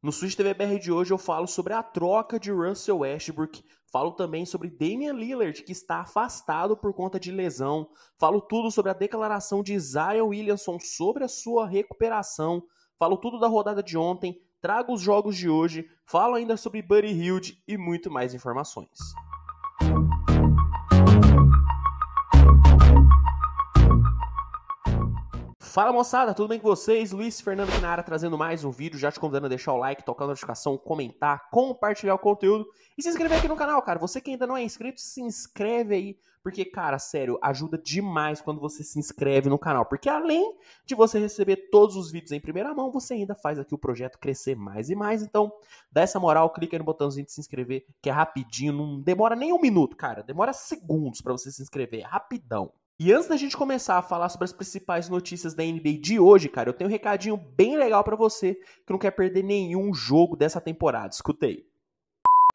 No Switch TV BR de hoje eu falo sobre a troca de Russell Westbrook, falo também sobre Damian Lillard, que está afastado por conta de lesão, falo tudo sobre a declaração de Zion Williamson sobre a sua recuperação, falo tudo da rodada de ontem, trago os jogos de hoje, falo ainda sobre Buddy Hilde e muito mais informações. Fala moçada, tudo bem com vocês? Luiz Fernando aqui na área trazendo mais um vídeo, já te convidando a deixar o like, tocar a notificação, comentar, compartilhar o conteúdo e se inscrever aqui no canal, cara. Você que ainda não é inscrito, se inscreve aí, porque, cara, sério, ajuda demais quando você se inscreve no canal, porque além de você receber todos os vídeos em primeira mão, você ainda faz aqui o projeto crescer mais e mais, então dá essa moral, clica aí no botãozinho de se inscrever, que é rapidinho, não demora nem um minuto, cara, demora segundos para você se inscrever, é rapidão. E antes da gente começar a falar sobre as principais notícias da NBA de hoje, cara, eu tenho um recadinho bem legal para você que não quer perder nenhum jogo dessa temporada. Escutei.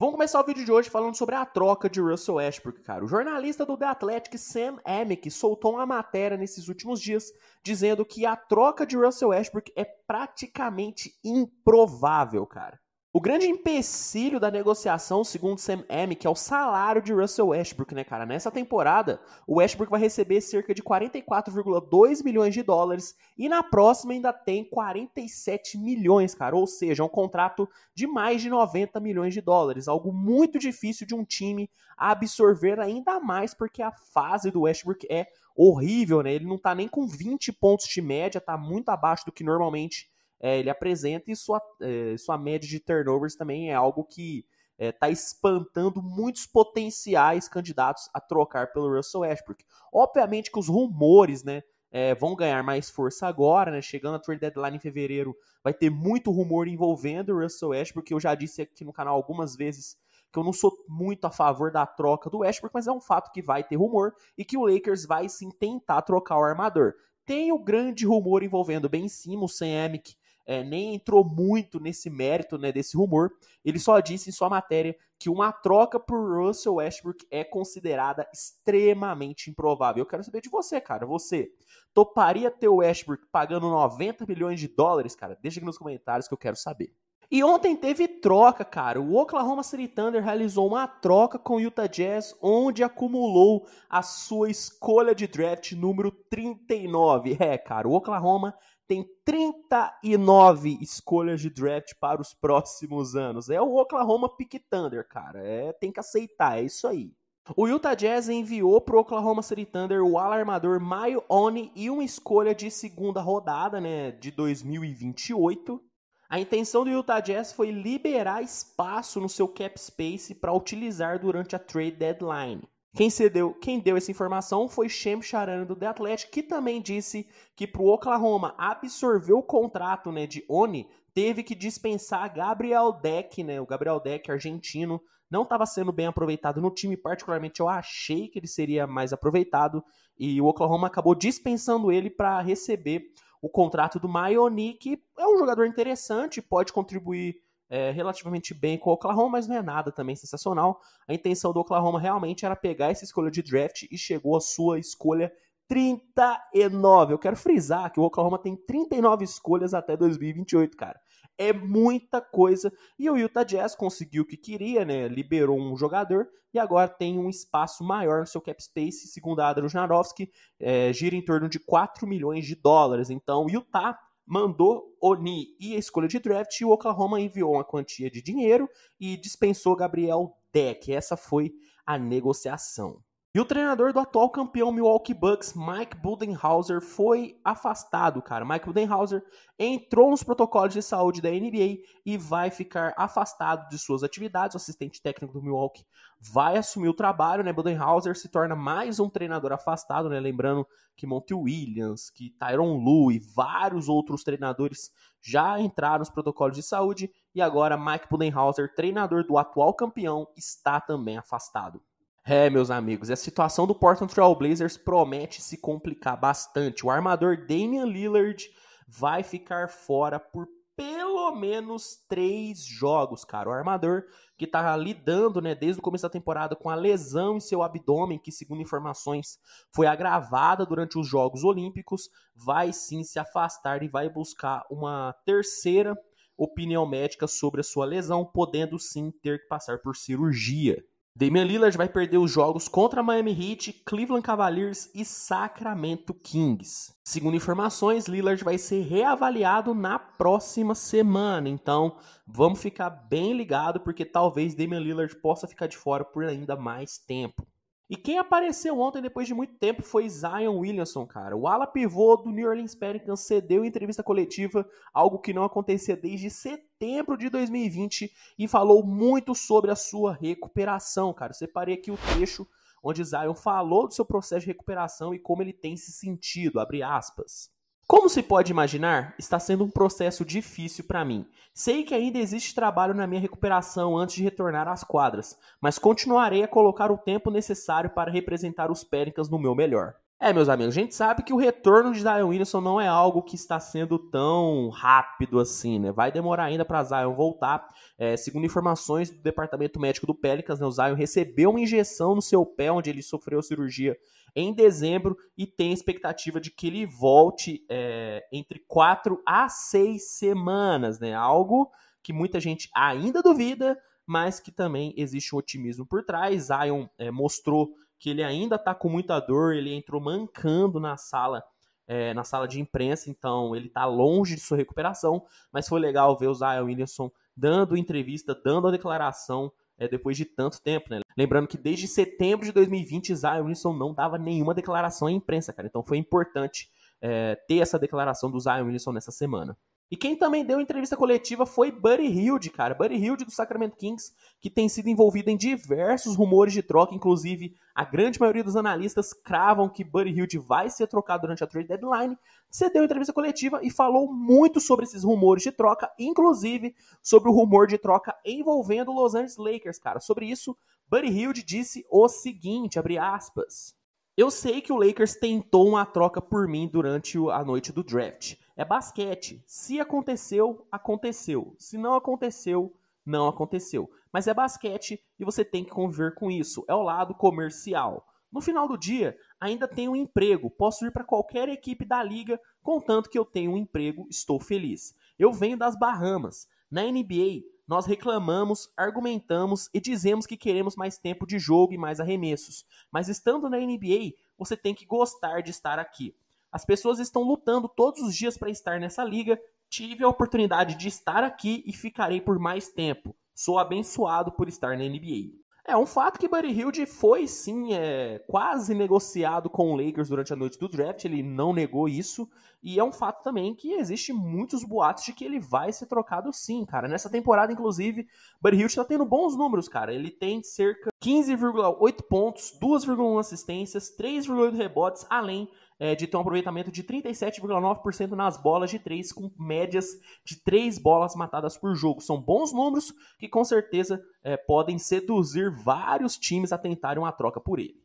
Vamos começar o vídeo de hoje falando sobre a troca de Russell Westbrook, cara. O jornalista do The Athletic, Sam Amick, soltou uma matéria nesses últimos dias dizendo que a troca de Russell Westbrook é praticamente improvável, cara. O grande empecilho da negociação, segundo Sam que é o salário de Russell Westbrook, né, cara? Nessa temporada, o Westbrook vai receber cerca de 44,2 milhões de dólares e na próxima ainda tem 47 milhões, cara. Ou seja, é um contrato de mais de 90 milhões de dólares, algo muito difícil de um time absorver ainda mais, porque a fase do Westbrook é horrível, né? Ele não tá nem com 20 pontos de média, tá muito abaixo do que normalmente é, ele apresenta e sua, é, sua média de turnovers também é algo que está é, tá espantando muitos potenciais candidatos a trocar pelo Russell Westbrook. Obviamente que os rumores né, é, vão ganhar mais força agora, né, chegando a trade deadline em fevereiro, vai ter muito rumor envolvendo o Russell Westbrook. Eu já disse aqui no canal algumas vezes que eu não sou muito a favor da troca do Westbrook, mas é um fato que vai ter rumor e que o Lakers vai sim tentar trocar o armador. Tem o grande rumor envolvendo Ben Simmons, Sam Amick é, nem entrou muito nesse mérito né, desse rumor. Ele só disse em sua matéria que uma troca por Russell Westbrook é considerada extremamente improvável. Eu quero saber de você, cara. Você toparia ter o Westbrook pagando 90 milhões de dólares, cara? Deixa aqui nos comentários que eu quero saber. E ontem teve troca, cara. O Oklahoma City Thunder realizou uma troca com o Utah Jazz, onde acumulou a sua escolha de draft número 39. É, cara, o Oklahoma tem 39 escolhas de draft para os próximos anos. É o Oklahoma Pick Thunder, cara. É, tem que aceitar, é isso aí. O Utah Jazz enviou para o Oklahoma City Thunder o alarmador Mayo Oni e uma escolha de segunda rodada, né, de 2028. A intenção do Utah Jazz foi liberar espaço no seu cap space para utilizar durante a trade deadline. Quem, cedeu, quem deu essa informação foi Shem Charano do The Athletic, que também disse que para o Oklahoma absorver o contrato né, de Oni, teve que dispensar Gabriel Deck, né, o Gabriel Deck argentino, não estava sendo bem aproveitado no time, particularmente eu achei que ele seria mais aproveitado, e o Oklahoma acabou dispensando ele para receber o contrato do Maioni, que é um jogador interessante, pode contribuir é, relativamente bem com o Oklahoma, mas não é nada também sensacional. A intenção do Oklahoma realmente era pegar essa escolha de draft e chegou a sua escolha 39. Eu quero frisar que o Oklahoma tem 39 escolhas até 2028, cara. É muita coisa. E o Utah Jazz conseguiu o que queria, né? Liberou um jogador e agora tem um espaço maior no seu cap space, segundo a Adra Janowski, é, gira em torno de 4 milhões de dólares. Então, Utah mandou Oni e a escolha de draft, e o Oklahoma enviou uma quantia de dinheiro e dispensou Gabriel Deck. Essa foi a negociação. E o treinador do atual campeão Milwaukee Bucks, Mike Budenhauser, foi afastado, cara. Mike Budenhauser entrou nos protocolos de saúde da NBA e vai ficar afastado de suas atividades. O assistente técnico do Milwaukee vai assumir o trabalho, né? Budenhauser se torna mais um treinador afastado, né? Lembrando que Monty Williams, que Tyron Lue e vários outros treinadores já entraram nos protocolos de saúde e agora Mike Budenhauser, treinador do atual campeão, está também afastado. É, meus amigos, a situação do Portland Trail Blazers promete se complicar bastante. O armador Damian Lillard vai ficar fora por pelo menos três jogos, cara. O armador que tá lidando, né, desde o começo da temporada com a lesão em seu abdômen, que segundo informações foi agravada durante os Jogos Olímpicos, vai sim se afastar e vai buscar uma terceira opinião médica sobre a sua lesão, podendo sim ter que passar por cirurgia. Damian Lillard vai perder os jogos contra Miami Heat, Cleveland Cavaliers e Sacramento Kings. Segundo informações, Lillard vai ser reavaliado na próxima semana, então vamos ficar bem ligado porque talvez Damian Lillard possa ficar de fora por ainda mais tempo. E quem apareceu ontem, depois de muito tempo, foi Zion Williamson, cara. O ala pivô do New Orleans Pelicans cedeu em entrevista coletiva, algo que não acontecia desde setembro de 2020, e falou muito sobre a sua recuperação, cara. Eu separei aqui o trecho onde Zion falou do seu processo de recuperação e como ele tem se sentido, abre aspas. Como se pode imaginar, está sendo um processo difícil para mim. Sei que ainda existe trabalho na minha recuperação antes de retornar às quadras, mas continuarei a colocar o tempo necessário para representar os Pelicans no meu melhor. É, meus amigos, a gente sabe que o retorno de Zion Williamson não é algo que está sendo tão rápido assim, né? Vai demorar ainda para Zion voltar. É, segundo informações do Departamento Médico do Pelicans, né, o Zion recebeu uma injeção no seu pé, onde ele sofreu cirurgia em dezembro, e tem expectativa de que ele volte é, entre 4 a 6 semanas, né? Algo que muita gente ainda duvida, mas que também existe um otimismo por trás. Zion é, mostrou que ele ainda está com muita dor, ele entrou mancando na sala, é, na sala de imprensa, então ele está longe de sua recuperação, mas foi legal ver o Zion Williamson dando entrevista, dando a declaração é, depois de tanto tempo, né? Lembrando que desde setembro de 2020, Zion Williamson não dava nenhuma declaração à imprensa, cara, então foi importante é, ter essa declaração do Zion Williamson nessa semana. E quem também deu entrevista coletiva foi Buddy Hilde, cara. Buddy Hilde do Sacramento Kings, que tem sido envolvido em diversos rumores de troca. Inclusive, a grande maioria dos analistas cravam que Buddy Hilde vai ser trocado durante a trade deadline. Você deu entrevista coletiva e falou muito sobre esses rumores de troca, inclusive sobre o rumor de troca envolvendo Los Angeles Lakers, cara. Sobre isso, Buddy Hilde disse o seguinte, abre aspas. Eu sei que o Lakers tentou uma troca por mim durante a noite do draft. É basquete. Se aconteceu, aconteceu. Se não aconteceu, não aconteceu. Mas é basquete e você tem que conviver com isso. É o lado comercial. No final do dia, ainda tenho um emprego. Posso ir para qualquer equipe da liga, contanto que eu tenho um emprego, estou feliz. Eu venho das Bahamas. Na NBA, nós reclamamos, argumentamos e dizemos que queremos mais tempo de jogo e mais arremessos. Mas estando na NBA, você tem que gostar de estar aqui. As pessoas estão lutando todos os dias para estar nessa liga. Tive a oportunidade de estar aqui e ficarei por mais tempo. Sou abençoado por estar na NBA. É um fato que Buddy Hilde foi sim é, quase negociado com o Lakers durante a noite do draft, ele não negou isso, e é um fato também que existe muitos boatos de que ele vai ser trocado sim, cara. Nessa temporada, inclusive, Buddy Hilde está tendo bons números, cara. Ele tem cerca 15,8 pontos, 2,1 assistências, 3,8 rebotes, além é, de ter um aproveitamento de 37,9% nas bolas de 3, com médias de 3 bolas matadas por jogo. São bons números que com certeza é, podem seduzir vários times a tentarem uma troca por ele.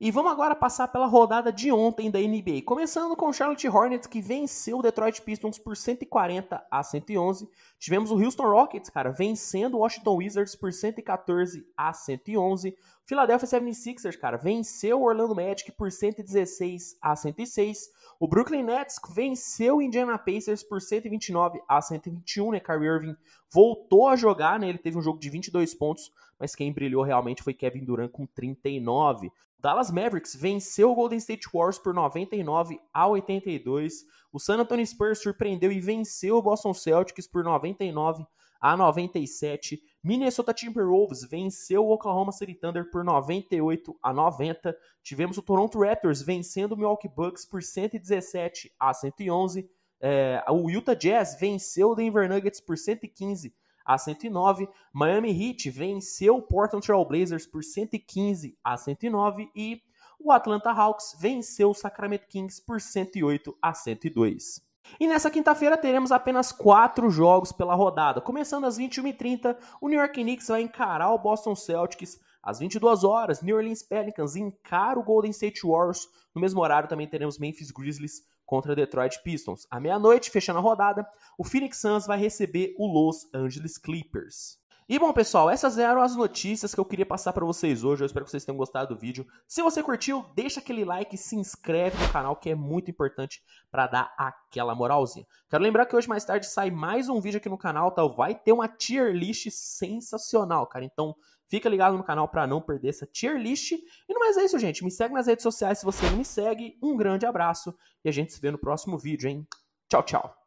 E vamos agora passar pela rodada de ontem da NBA, começando com o Charlotte Hornets que venceu o Detroit Pistons por 140 a 111. Tivemos o Houston Rockets, cara, vencendo o Washington Wizards por 114 a 111. Philadelphia 76ers, cara, venceu o Orlando Magic por 116 a 106. O Brooklyn Nets venceu o Indiana Pacers por 129 a 121, né? Kyrie Irving voltou a jogar, né? Ele teve um jogo de 22 pontos, mas quem brilhou realmente foi Kevin Durant com 39. Dallas Mavericks venceu o Golden State Warriors por 99 a 82. O San Antonio Spurs surpreendeu e venceu o Boston Celtics por 99 a 97. Minnesota Timberwolves venceu o Oklahoma City Thunder por 98 a 90. Tivemos o Toronto Raptors vencendo o Milwaukee Bucks por 117 a 111. É, o Utah Jazz venceu o Denver Nuggets por 115 a 109. Miami Heat venceu o Portland Trail Blazers por 115 a 109 e o Atlanta Hawks venceu o Sacramento Kings por 108 a 102. E nessa quinta-feira teremos apenas quatro jogos pela rodada. Começando às 21h30, o New York Knicks vai encarar o Boston Celtics. Às 22 horas, New Orleans Pelicans encara o Golden State Warriors. No mesmo horário também teremos Memphis Grizzlies contra Detroit Pistons. À meia-noite, fechando a rodada, o Phoenix Suns vai receber o Los Angeles Clippers. E bom, pessoal, essas eram as notícias que eu queria passar para vocês hoje. Eu espero que vocês tenham gostado do vídeo. Se você curtiu, deixa aquele like e se inscreve no canal, que é muito importante para dar aquela moralzinha. Quero lembrar que hoje mais tarde sai mais um vídeo aqui no canal, tá? Vai ter uma tier list sensacional, cara. Então, fica ligado no canal para não perder essa tier list. E no mais é isso, gente. Me segue nas redes sociais se você não me segue. Um grande abraço e a gente se vê no próximo vídeo, hein? Tchau, tchau.